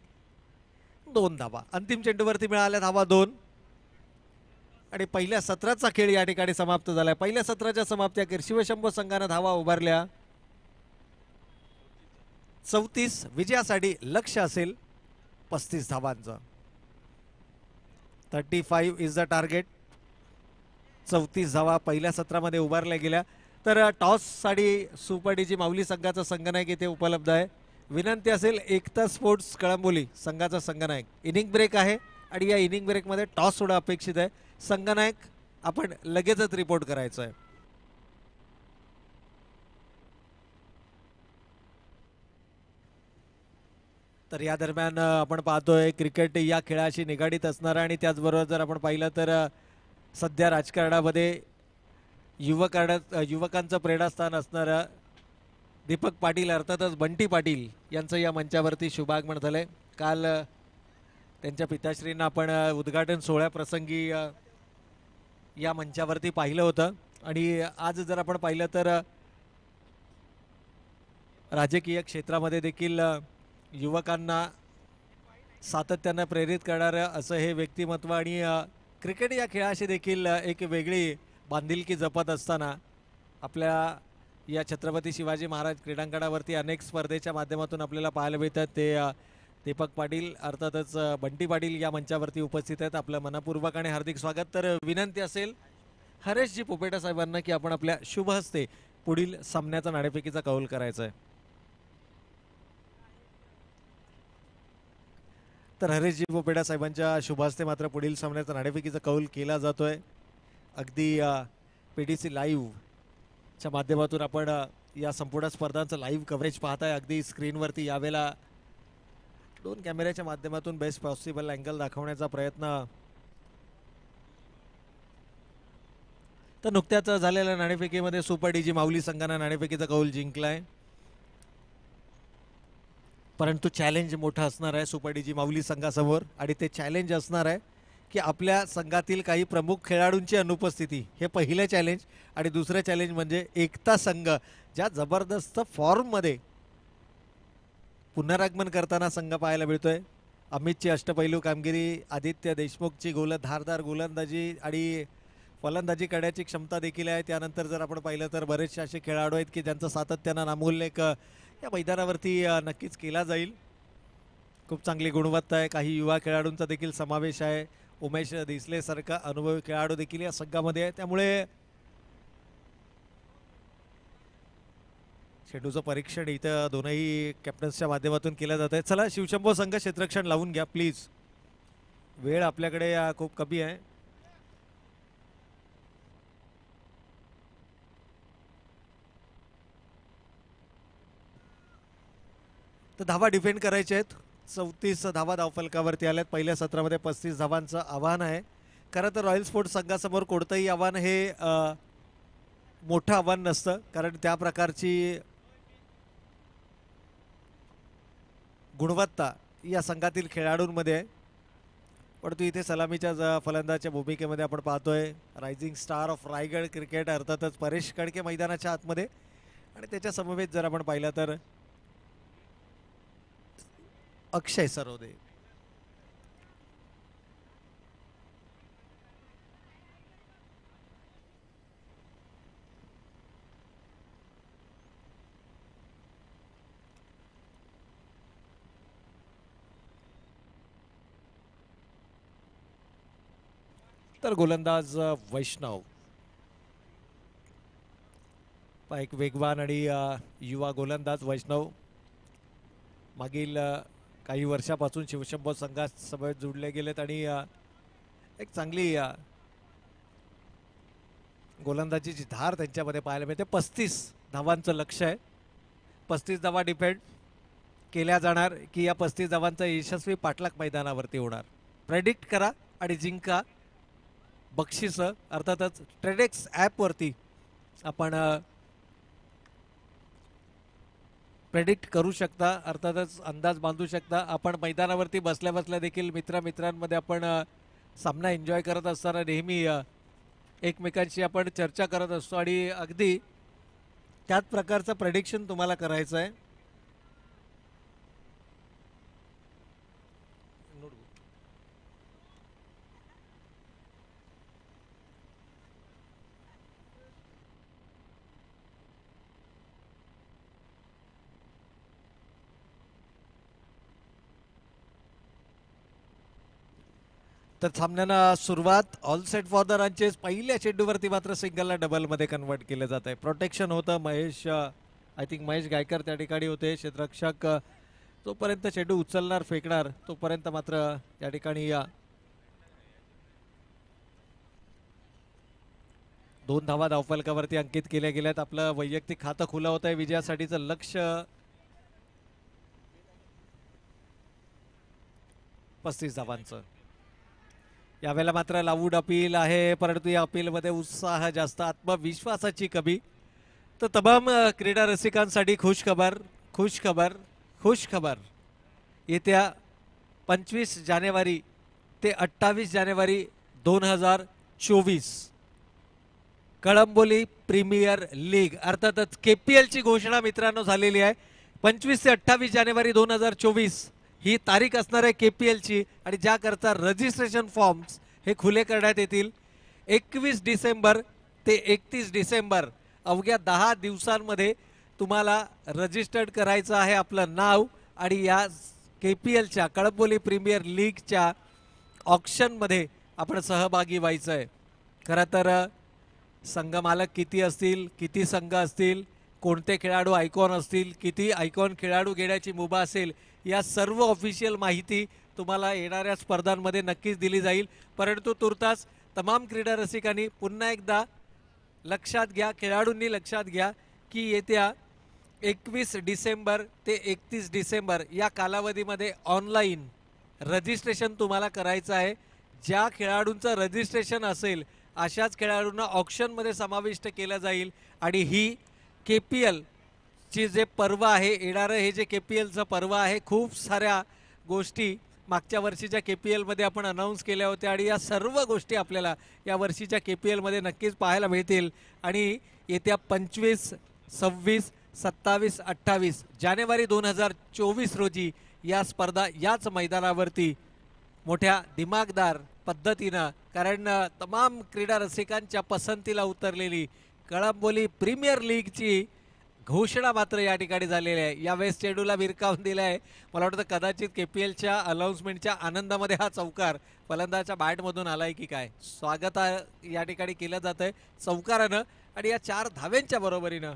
दोन धावा अंतिम चेंडूवरती मिळाल्या धावा दोन आणि पहिल्या सत्राचा खेळ या ठिकाणी समाप्त झाला पहिल्या सत्राच्या समाप्त्याखेर शिवशंभू संघानं धावा उभारल्या चौतीस विजयासाठी लक्ष असेल पस्तीस धावांचं thirty five is the target चौतीस धावा पहिल्या सत्रामध्ये उभारल्या गेल्या तर टॉस टॉससाठी जी माऊली संघाचा संघनायक इथे उपलब्ध आहे विनंती असेल एकता स्पोर्ट्स कळंबोली संघाचा संगनायक इनिंग ब्रेक आहे आणि या इनिंग ब्रेकमध्ये टॉस थोडा अपेक्षित आहे संगनायक आपण लगेचच रिपोर्ट करायचं आहे तर या दरम्यान आपण पाहतोय क्रिकेट या खेळाशी निगाडीत असणार आणि त्याचबरोबर जर आपण पाहिलं तर सध्या राजकारणामध्ये युवकारात युवकांचं प्रेरणास्थान असणारं दीपक पाटील अर्थातच बंटी पाटील यांचं या मंचावरती शुभागमन झालं आहे काल त्यांच्या पिताश्रींना आपण उद्घाटन सोहळ्याप्रसंगी या मंचावरती पाहिलं होतं आणि आज जर आपण पाहिलं तर राजकीय क्षेत्रामध्ये देखील युवकांना सातत्यानं प्रेरित करणारं असं हे व्यक्तिमत्व आणि क्रिकेट या खेळाशी देखील एक वेगळी बांधिलकी जपत असताना आपल्या या छत्रपती शिवाजी महाराज क्रीडांगणावरती अनेक स्पर्धेच्या माध्यमातून आपल्याला पाहायला मिळतात ते दीपक पाटील अर्थातच बंटी पाटील या मंचावरती उपस्थित आहेत आपलं मनपूर्वक आणि हार्दिक स्वागत तर विनंती असेल हरेशजी पोपेटा साहेबांना की आपण आपल्या शुभ हस्ते पुढील सामन्याचा नाणेफेकीचा कौल करायचा आहे तर हरेशजी बोपेडा साहेबांच्या शुभास्ते मात्र पुढील सामन्याचा नाणेफेकीचा कौल केला जातो आहे अगदी पी टी सी लाईव्हच्या माध्यमातून आपण या संपूर्ण स्पर्धांचं लाईव्ह कव्हरेज पाहत आहे अगदी स्क्रीनवरती यावेळेला दोन कॅमेऱ्याच्या माध्यमातून बेस्ट पॉसिबल अँगल दाखवण्याचा प्रयत्न तर नुकत्याच झालेल्या नाणेफेकीमध्ये सुपर डीजी माऊली संघानं नाणेफेकीचा कौल जिंकला आहे परंतु चॅलेंज मोठं असणार आहे सुपाडीजी माऊली संघासमोर आणि ते चॅलेंज असणार आहे की आपल्या संघातील काही प्रमुख खेळाडूंची अनुपस्थिती हे पहिलं चॅलेंज आणि दुसरं चॅलेंज म्हणजे एकता संघ ज्या जबरदस्त फॉर्ममध्ये पुनरागमन करताना संघ पाहायला मिळतोय अमितची अष्टपैलू कामगिरी आदित्य देशमुखची गोल धारदार गोलंदाजी आणि फलंदाजी करण्याची क्षमता देखील आहे त्यानंतर जर आपण पाहिलं तर बरेचसे असे खेळाडू आहेत की ज्यांचं सातत्यानं नामूल्य एक या मैदानावरती नक्कीच केला जाईल खूप चांगली गुणवत्ता आहे काही युवा खेळाडूंचा देखील समावेश आहे उमेश दिसलेसारखा अनुभवी खेळाडू देखील या संघामध्ये आहे त्यामुळे शेडूचं परीक्षण इथं दोनही कॅप्टन्सच्या माध्यमातून केलं जात आहे चला शिवशंभो संघ क्षेत्रक्षण लावून घ्या प्लीज वेळ आपल्याकडे खूप कमी आहे तर धावा डिफेंड करायचे आहेत चौतीस धावा धावफलकावरती आहेत पहिल्या सत्रामध्ये पस्तीस धावांचं आव्हान आहे खरं तर रॉयल स्पोर्ट्स संघासमोर कोणतंही आव्हान हे मोठं आव्हान नसतं कारण त्या प्रकारची गुणवत्ता या संघातील खेळाडूंमध्ये आहे परंतु इथे सलामीच्या फलंदाजच्या भूमिकेमध्ये आपण पाहतोय rising star of Raigad cricket अर्थातच परेश कडके मैदानाच्या आतमध्ये आणि त्याच्या जर आपण पाहिलं तर अक्षय सरोदे तर गोलंदाज वैष्णव एक वेगवान आणि युवा गोलंदाज वैष्णव मागील काही वर्षापासून शिवशंभो सभेत जोडले गेलेत आणि एक चांगली गोलंदाजीची धार त्यांच्यामध्ये पाहायला मिळते पस्तीस धावांचं लक्ष आहे पस्तीस धावा डिपेंड केल्या जाणार की या पस्तीस धावांचा यशस्वी पाठलाग मैदानावरती होणार प्रेडिक्ट करा आणि जिंका बक्षीस अर्थातच ट्रेडेक्स ॲपवरती आपण प्रेडिक्ट करू शकता अर्थातच अंदाज बांधू शकता आपण मैदानावरती बसल्या बसल्या देखील मित्रा मित्रांमध्ये आपण सामना एन्जॉय करत असताना नेहमी एकमेकांशी आपण चर्चा करत असतो आणि अगदी त्याच प्रकारचं प्रडिक्शन तुम्हाला करायचं आहे तर सामन्यानं सुरुवात all set for the run chase पहिल्या चेंडूवरती मात्र सिंगलला डबलमध्ये कन्वर्ट केलं जात आहे प्रोटेक्शन होतं महेश आय थिंक महेश गायकर त्या ठिकाणी होते क्षेत्ररक्षक तोपर्यंत चेंडू उचलणार फेकणार तोपर्यंत मात्र त्या ठिकाणी या दोन धावा धावफलकावरती अंकित केल्या गेल्यात आपलं वैयक्तिक खातं खुलं होत आहे विजयासाठीचं लक्ष पस्तीस धावांचं यावेळेला मात्र लाऊड अपील आहे परंतु या अपीलमध्ये उत्साह जास्त आत्मविश्वासाची कमी तर तमाम क्रीडा रसिकांसाठी खुश खबर खुश खबर खुश खबर येत्या पंचवीस जानेवारी ते अठ्ठावीस जानेवारी दोन हजार चोवीस कळंबोली प्रीमियर लीग अर्थातच के पी एलची घोषणा मित्रांनो झालेली आहे पंचवीस ते अठ्ठावीस जानेवारी दोन हजार चोवीस ही तारीख असणार आहे के पी एलची आणि ज्याकरता रजिस्ट्रेशन फॉर्म्स हे खुले करण्यात येतील एकवीस डिसेंबर ते एकतीस डिसेंबर अवघ्या दहा दिवसांमध्ये तुम्हाला रजिस्टर्ड करायचं आहे आपलं नाव आणि या के पी एलच्या कळपोली प्रीमियर लीगच्या ऑप्शनमध्ये आपण सहभागी व्हायचं आहे खरं तर संघ मालक किती असतील किती संघ असतील कोणते खेळाडू आयकॉन असतील किती आयकॉन खेळाडू घेण्याची मुभा असेल या सर्व ऑफिशियल माहिती तुम्हाला येणाऱ्या स्पर्धांमध्ये नक्कीच दिली जाईल परंतु तुर्तास तमाम क्रीडा रसिकांनी पुन्हा एकदा लक्षात घ्या खेळाडूंनी लक्षात घ्या की येत्या एकवीस डिसेंबर ते एकतीस डिसेंबर या कालावधीमध्ये ऑनलाईन रजिस्ट्रेशन तुम्हाला करायचं आहे ज्या खेळाडूंचं रजिस्ट्रेशन असेल अशाच खेळाडूंना ऑप्शनमध्ये समाविष्ट केलं जाईल आणि ही के पी एल ची जे पर्व आहे येणारं हे जे के पी एलचं पर्व आहे खूप साऱ्या गोष्टी मागच्या वर्षीच्या के पी एलमध्ये आपण अनाऊन्स केल्या होत्या आणि या सर्व गोष्टी आपल्याला या वर्षीच्या के पी एलमध्ये नक्कीच पाहायला मिळतील आणि येत्या पंचवीस सव्वीस सत्तावीस अठ्ठावीस जानेवारी दोन हजार चोवीस रोजी या स्पर्धा याच मैदानावरती मोठ्या दिमागदार पद्धतीनं कारण तमाम क्रीडा रसिकांच्या पसंतीला उतरलेली कळंबोली प्रीमियर लीगची घोषणा मात्र या ठिकाणी झालेली आहे या वेस्ट चेंडूला विरकावून दिला आहे मला वाटतं कदाचित के पी एलच्या अनाऊन्समेंटच्या आनंदामध्ये हा चौकार फलंदाच्या बॅटमधून आला आहे की काय स्वागत या ठिकाणी केलं जात आहे चौकारानं आणि या चार धाव्यांच्या बरोबरीनं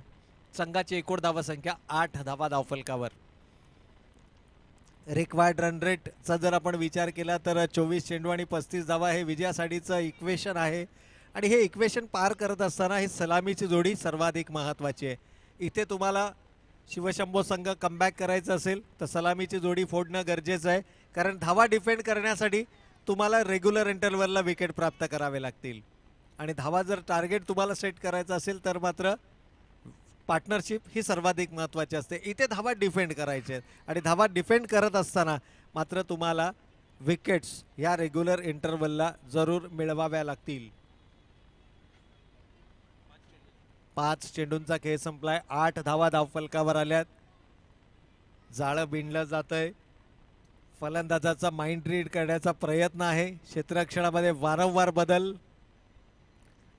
संघाची एकूण धावा संख्या आठ धावा धावफलकावर रिक्वायर्ड रन रेटचा जर आपण विचार केला तर चोवीस चेंडू आणि पस्तीस धावा हे विजयासाठीचं इक्वेशन आहे आणि हे इक्वेशन पार करत असताना ही सलामीची जोडी सर्वाधिक महत्त्वाची आहे इथे तुम्हाला शिवशंभो संघ कमबॅक करायचं असेल तर सलामीची जोडी फोडणं गरजेचं आहे कारण धावा डिफेंड करण्यासाठी तुम्हाला रेग्युलर इंटरवलला विकेट प्राप्त करावे लागतील आणि धावा जर टार्गेट तुम्हाला सेट करायचं असेल तर मात्र पार्टनरशिप ही सर्वाधिक महत्त्वाची असते इथे धावा डिफेंड करायचे आणि धावा डिफेंड करत असताना मात्र तुम्हाला विकेट्स या रेग्युलर इंटरवलला जरूर मिळवाव्या लागतील पाच चेंडूंचा खेळ संपलाय आठ धावा धावफलकावर आल्यात जाळं जात जातंय फलंदाजाचा माइंड रीड करण्याचा प्रयत्न आहे क्षेत्ररक्षणामध्ये वारंवार बदल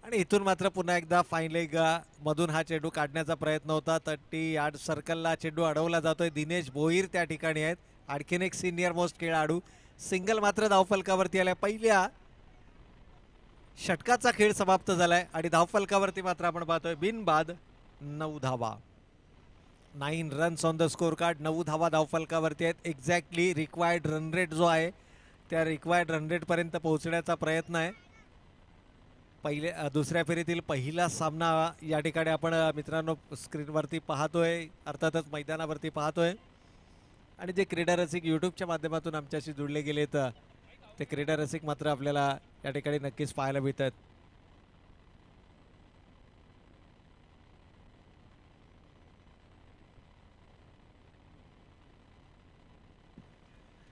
आणि इथून मात्र पुन्हा एकदा फायनली गा मधून हा चेंडू काढण्याचा प्रयत्न होता तट्टी आठ सर्कलला चेंडू अडवला जातोय दिनेश भोईर त्या ठिकाणी आहेत आणखीन एक सिनियर मोस्ट खेळाडू सिंगल मात्र धावफलकावरती आल्या पहिल्या षटकाचा खेळ समाप्त झालाय आणि धावफलकावरती मात्र आपण पाहतोय बिनबाद नऊ धावा nine runs on the score card नऊ धावा धावफलकावरती आहेत एक्झॅक्टली रिक्वायर्ड रन रेट जो आहे त्या रिक्वायर्ड रन रेटपर्यंत पोहोचण्याचा प्रयत्न आहे पहिले दुसऱ्या फेरीतील पहिला सामना या ठिकाणी आपण मित्रांनो स्क्रीनवरती पाहतोय अर्थातच मैदानावरती पाहतोय आणि जे क्रीडा रसिक यूट्यूबच्या माध्यमातून आमच्याशी गेले गेलेत ते क्रीडा रसिक मात्र आपल्याला त्या ठिकाणी नक्कीच पाहायला मिळतात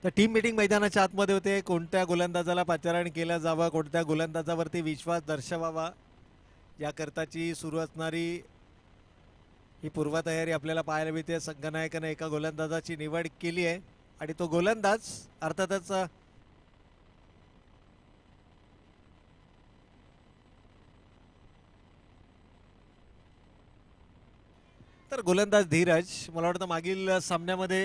तर टीम मिटिंग मैदानाच्या आतमध्ये होते कोणत्या गोलंदाजाला पाचारण केलं जावं कोणत्या गोलंदाजावरती विश्वास दर्शवावा याकरताची सुरू असणारी ही पूर्वतयारी आपल्याला पाहायला मिळते संघनायकाने एका गोलंदाजाची निवड केली आहे आणि तो गोलंदाज अर्थातच तर गोलंदाज धीरज मला वाटतं मागील सामन्यामध्ये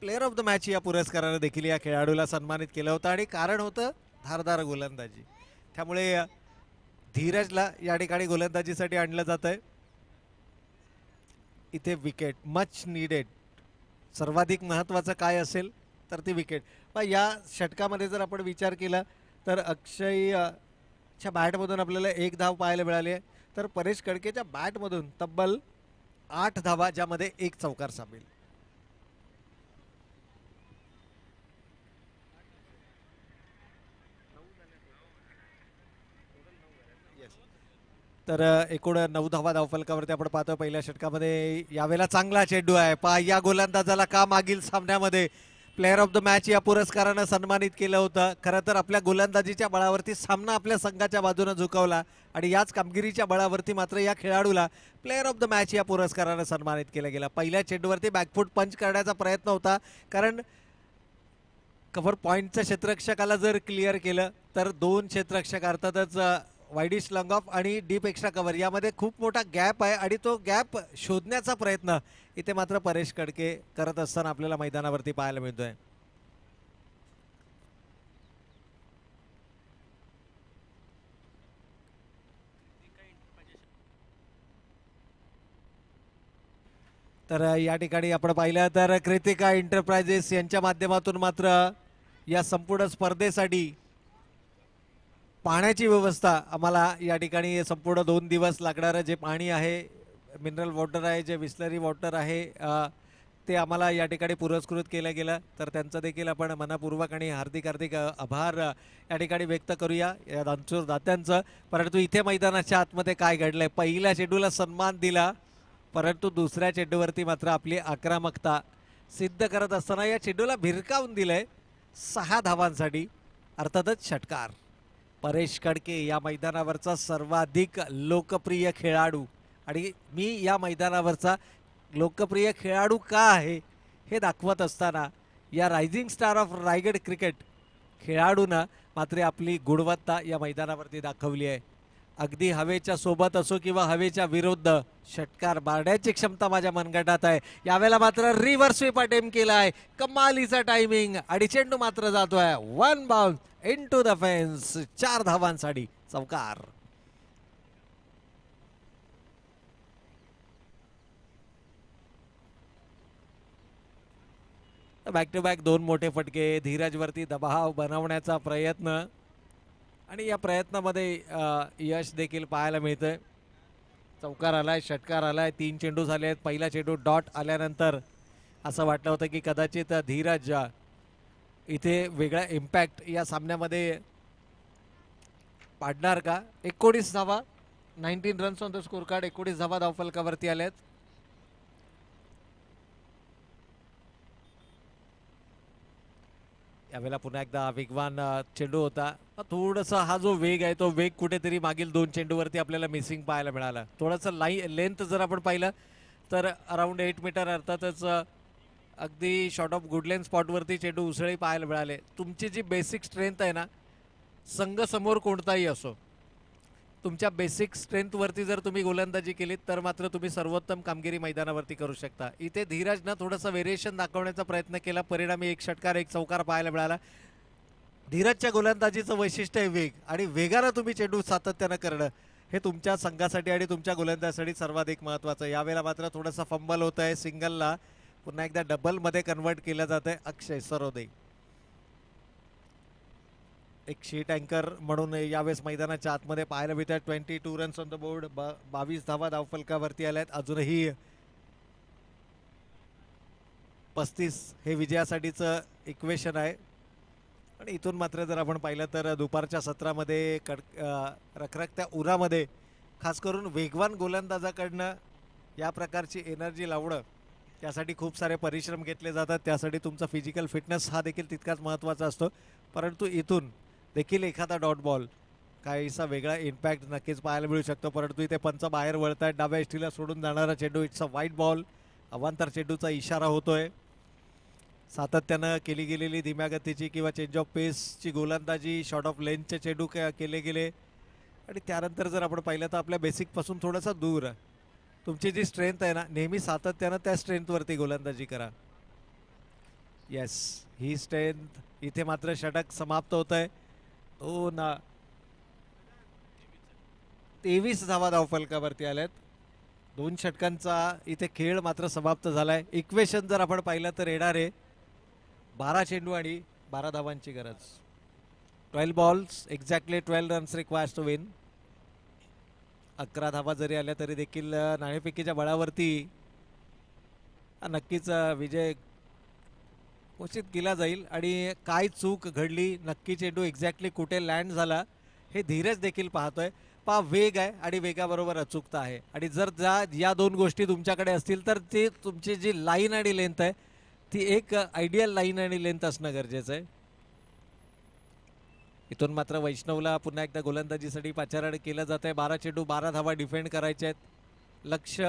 प्लेअर ऑफ द मॅच या पुरस्काराने देखील या खेळाडूला सन्मानित केलं होतं आणि कारण होतं धारदार गोलंदाजी त्यामुळे धीरजला या ठिकाणी गोलंदाजीसाठी आणलं जात आहे इथे विकेट मच निडेड सर्वाधिक महत्त्वाचं काय असेल तर ती विकेट या षटकामध्ये जर आपण विचार केला तर अक्षय च्या बॅटमधून आपल्याला एक धाव पाहायला मिळाली आहे तर परेश कडकेच्या बॅटमधून तब्बल आठ धावा ज्यामध्ये एक चौकार सामील तर एकूण नऊ धावा धावफलकावरती आपण पाहतो पहिल्या षटकामध्ये यावेळेला चांगला चेंडू आहे पा या गोलंदाजाला का मागील सामन्यामध्ये प्लेअर ऑफ द मॅच या पुरस्कारानं सन्मानित केलं होतं खरं तर आपल्या गोलंदाजीच्या बळावरती सामना आपल्या संघाच्या बाजूनं झुकवला आणि याच कामगिरीच्या बळावरती मात्र या खेळाडूला प्लेअर ऑफ द मॅच या पुरस्कारानं सन्मानित केलं गेलं पहिल्या चेंडूवरती बॅकफूट पंच करण्याचा प्रयत्न होता कारण कव्हर पॉईंटचं क्षेत्रक्षकाला जर क्लिअर केलं तर दोन क्षेत्रक्षक अर्थातच वाईडिश लंग ऑफ आणि डीप एक्स्ट्रा कवर यामध्ये खूप मोठा गॅप आहे आणि तो गॅप शोधण्याचा प्रयत्न इथे मात्र परेश कडके करत असताना आपल्याला मैदानावरती पाहायला मिळतोय तर या ठिकाणी आपण पाहिलं तर कृतिका एंटरप्राइजेस यांच्या माध्यमातून मात्र या संपूर्ण स्पर्धेसाठी पाण्याची व्यवस्था आम्हाला या ठिकाणी संपूर्ण दोन दिवस लागणारं जे पाणी आहे मिनरल वॉटर आहे जे विस्लरी वॉटर आहे ते आम्हाला या ठिकाणी पुरस्कृत केलं गेलं तर त्यांचं देखील आपण मनापूर्वक आणि हार्दिक हार्दिक आभार या ठिकाणी व्यक्त करूया या दानचूर दात्यांचं परंतु इथे मैदानाच्या आतमध्ये काय घडलं आहे पहिल्या चेंडूला सन्मान दिला परंतु दुसऱ्या चेंडूवरती मात्र आपली आक्रमकता सिद्ध करत असताना या चेंडूला भिरकावून दिलं आहे सहा धावांसाठी अर्थातच षटकार परेश कडके या मैदानावरचा सर्वाधिक लोकप्रिय खेळाडू आणि मी या मैदानावरचा लोकप्रिय खेळाडू का आहे हे दाखवत असताना या rising star of Raigad cricket खेळाडूनं मात्र आपली गुणवत्ता या मैदानावरती दाखवली आहे अगदी हवेच्या सोबत असो किंवा हवेच्या विरुद्ध षटकार मारण्याची क्षमता माझ्या मनगटात आहे यावेळेला मात्र रिव्हर्स स्वीप अटेम्प्ट केला आहे कमालीचा टायमिंग आणि चेंडू मात्र जातोय वन बाउन इन टू द फेन्स चार धावांसाठी चौकार बॅक टू बॅक दोन मोठे फटके धीरजवरती दबाव बनवण्याचा प्रयत्न आणि या प्रयत्नामध्ये यश देखील पाहायला मिळतंय चौकार आलाय षटकार आहे तीन चेंडू झाले आहेत पहिला चेंडू डॉट आल्यानंतर असं वाटलं होतं की कदाचित धीरज इथे वेगळा इम्पॅक्ट या सामन्यामध्ये पाडणार का एकोणीस धावा nineteen runs on the score card एकोणीस धावा धावफलकावरती आहेत यावेळेला पुन्हा एकदा वेगवान चेंडू होता थोडासा हा जो वेग आहे तो वेग कुठेतरी मागील दोन चेंडूवरती आपल्याला मिसिंग पाहायला मिळाला थोडस लाई लेंथ जर आपण पाहिलं तर अराउंड एट मीटर अर्थातच अगदी शॉर्ट ऑफ गुडलेन स्पॉटवरती चेंडू उसळी पाहायला मिळाले तुमची जी बेसिक स्ट्रेंथ आहे ना संघ समोर कोणताही असो तुमच्या बेसिक स्ट्रेंथवरती जर तुम्ही गोलंदाजी केलीत तर मात्र तुम्ही सर्वोत्तम कामगिरी मैदानावरती करू शकता इथे धीरजनं थोडंसं व्हेरिएशन दाखवण्याचा प्रयत्न केला परिणामी एक षटकार एक चौकार पाहायला मिळाला धीरजच्या गोलंदाजीचं वैशिष्ट्य आहे वेग आणि वेगानं तुम्ही चेंडू सातत्यानं करणं हे तुमच्या संघासाठी आणि तुमच्या गोलंदाजासाठी सर्वाधिक महत्त्वाचं आहे यावेळेला मात्र थोडंसं फंबल होत आहे सिंगलला पुन्हा एकदा डबलमध्ये कन्वर्ट केलं जात आहे अक्षय सरोदे एक शीट अँकर म्हणून यावेळेस मैदानाच्या आतमध्ये पाहायला भेटतात twenty two runs on the board बा बावीस धावा धावफलकावरती आल्या आहेत अजूनही पस्तीस हे विजयासाठीचं इक्वेशन आहे आणि इथून मात्र जर आपण पाहिलं तर दुपारच्या सत्रामध्ये कड रखरखत्या उरामध्ये खास करून वेगवान गोलंदाजाकडनं या प्रकारची एनर्जी लावणं त्यासाठी खूप सारे परिश्रम घेतले जातात त्यासाठी तुमचा फिजिकल फिटनेस हा देखील तितकाच महत्त्वाचा असतो परंतु इथून देखील एखादा डॉट बॉल काहीसा वेगळा इम्पॅक्ट नक्कीच पाहायला मिळू शकतो परंतु इथे पंच बाहेर आहेत डाव्या एष्टीला सोडून जाणारा चेंडू इट्स अ वाईट बॉल अवांतर चेंडूचा इशारा होतोय सातत्यानं केली गेलेली धीम्या गतीची किंवा चेंज ऑफ पेसची गोलंदाजी शॉर्ट ऑफ लेंथचे चेंडू केले गेले आणि त्यानंतर जर आपण पाहिलं तर आपल्या बेसिकपासून थोडासा दूर तुमची जी स्ट्रेंथ आहे ना नेहमी सातत्यानं त्या स्ट्रेंथवरती गोलंदाजी करा येस ही स्ट्रेंथ इथे मात्र षटक समाप्त होत आहे हो ना तेवीस धावा धावफलकावरती आल्यात दोन षटकांचा इथे खेळ मात्र समाप्त झालाय इक्वेशन जर आपण पाहिलं तर येणार आहे बारा चेंडू आणि बारा धावांची गरज twelve balls exactly twelve runs requires to win अकरा धावा जरी आल्या तरी देखील नाणेफेकीच्या बळावरती नक्कीच विजय क्वचित केला जाईल आणि काय चूक घडली नक्की चेंडू एक्झॅक्टली कुठे लँड झाला हे धीरज देखील पाहतोय पा वेग आहे आणि वेगाबरोबर अचूकता आहे आणि जर ज्या या दोन गोष्टी तुमच्याकडे असतील तर ती तुमची जी लाईन आणि लेंथ आहे ती एक आयडियल लाईन आणि लेंथ असणं गरजेचं आहे इथून मात्र वैष्णवला पुन्हा एकदा गोलंदाजीसाठी पाचारण केलं जात आहे बारा चेंडू बारा धावा डिफेंड करायचे आहेत लक्ष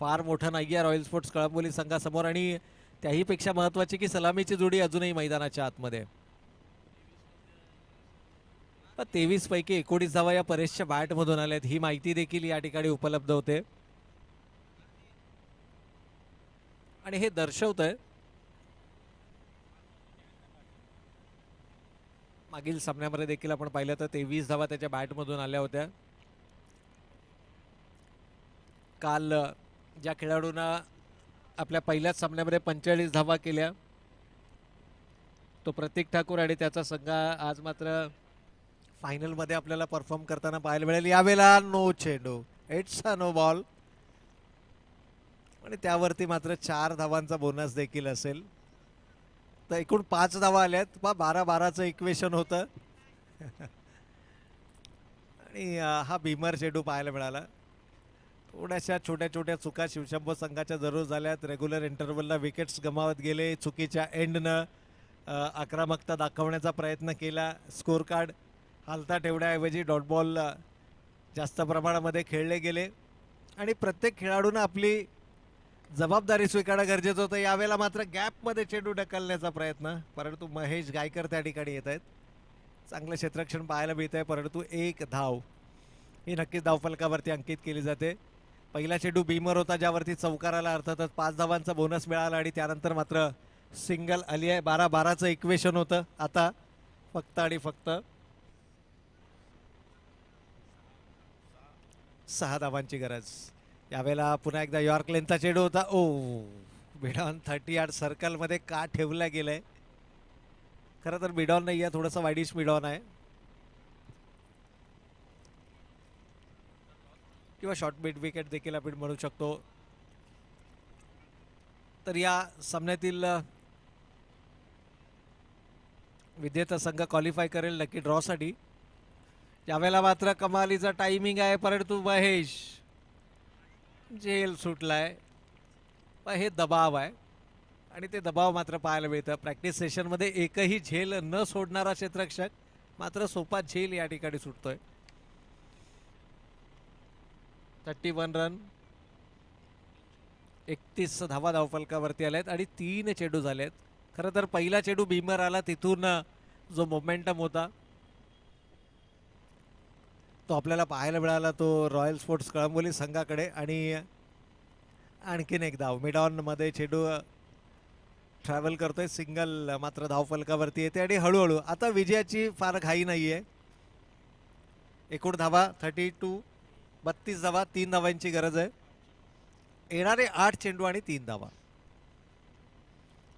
फार मोठं नाही आहे रॉयल स्पोर्ट्स कळंबोली संघासमोर आणि त्याहीपेक्षा महत्वाची की सलामीची जोडी अजूनही मैदानाच्या आतमध्ये तेवीस पैकी एकोणीस धावा या परेशच्या बॅटमधून आल्यात ही माहिती देखील या ठिकाणी उपलब्ध होते आणि हे दर्शवत मागील सामन्यामध्ये देखील आपण पाहिलं तर तेवीस धावा त्याच्या बॅटमधून आल्या होत्या काल ज्या खेळाडूंना आपल्या पहिल्याच सामन्यामध्ये पंचेचाळीस धावा केल्या तो प्रतीक ठाकूर आणि त्याचा संघ आज मात्र फायनलमध्ये आपल्याला परफॉर्म करताना पाहायला मिळेल यावेळेला नो चेंडू इट्स अ नो बॉल आणि त्यावरती मात्र चार धावांचा बोनस देखील असेल तर एकूण पाच धावा आल्यात बा बारा बाराचं इक्वेशन होतं आणि हा भीमर चेंडू पाहायला मिळाला थोड्याशा छोट्या छोट्या चुका शिवशंभर संघाच्या जरूर झाल्यात रेग्युलर इंटरव्हलला विकेट्स गमावत गेले चुकीच्या एंडनं आक्रमकता दाखवण्याचा प्रयत्न केला स्कोर कार्ड हालता ठेवण्याऐवजी डॉटबॉल जास्त प्रमाणामध्ये खेळले गेले आणि प्रत्येक खेळाडूनं आपली जबाबदारी स्वीकारणं गरजेचं होतं यावेळेला मात्र गॅपमध्ये चेंडू ढकलण्याचा प्रयत्न परंतु महेश गायकर त्या ठिकाणी येत आहेत चांगलं क्षेत्रक्षण पाहायला मिळत आहे परंतु एक धाव ही नक्कीच धावफलकावरती अंकित केली जाते पहिला चेंडू बीमर होता ज्यावरती चौकाराला अर्थातच पाच धावांचा बोनस मिळाला आणि त्यानंतर मात्र सिंगल आली आहे बारा बाराचं इक्वेशन होतं आता फक्त आणि फक्त सहा धावांची गरज यावेळेला पुन्हा एकदा यॉर्क लेनचा चेडू होता ओ बिडॉन थर्टी आठ सर्कलमध्ये का ठेवला गेलाय खरं तर बिडॉन नाही आहे थोडंसं वाईडिश बिडॉन आहे किंवा शॉर्ट बिट विकेट देखील आपण म्हणू शकतो तर या सामन्यातील विजेता संघ क्वालिफाय करेल नक्की ड्रॉसाठी यावेळेला मात्र कमालीचा टायमिंग आहे परंतु महेश जेल सुटलाय हे दबाव आहे आणि ते दबाव मात्र पाहायला मिळतं प्रॅक्टिस सेशनमध्ये एकही झेल न सोडणारा क्षेत्रक्षक मात्र सोपा झेल या ठिकाणी सुटतोय थर्टी वन रन एकतीस धावा धावफलकावरती आल्या आहेत आणि तीन चेडू झाले आहेत खरं तर पहिला चेडू बीमर आला तिथून जो मोमेंटम होता तो आपल्याला पाहायला मिळाला तो रॉयल स्पोर्ट्स कळंबोली संघाकडे आणि आणखीन एक धाव मिडॉनमध्ये चेडू ट्रॅव्हल करतोय सिंगल मात्र धावफलकावरती येते आणि हळूहळू आता विजयाची फार घाई नाही आहे एकूण धावा थर्टी टू बत्तीस धावा तीन धावांची गरज आहे येणारे आठ चेंडू आणि तीन धावा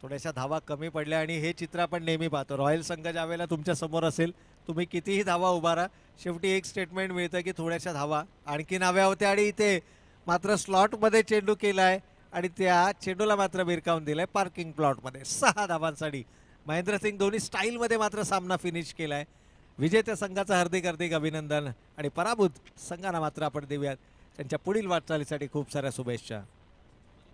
थोड्याशा धावा कमी पडल्या आणि हे चित्र आपण नेहमी पाहतो रॉयल संघ वेळेला तुमच्या समोर असेल तुम्ही कितीही धावा उभारा शेवटी एक स्टेटमेंट मिळतं की थोड्याशा धावा आणखी हव्या होत्या आणि इथे मात्र स्लॉटमध्ये चेंडू केला आहे आणि त्या चेंडूला मात्र बिरकावून दिलाय पार्किंग प्लॉटमध्ये सहा धावांसाठी महेंद्रसिंग धोनी स्टाईलमध्ये मात्र सामना फिनिश केला आहे विजेत्या संघाचं हार्दिक हार्दिक अभिनंदन आणि पराभूत संघांना मात्र आपण देऊयात त्यांच्या पुढील वाटचालीसाठी खूप साऱ्या शुभेच्छा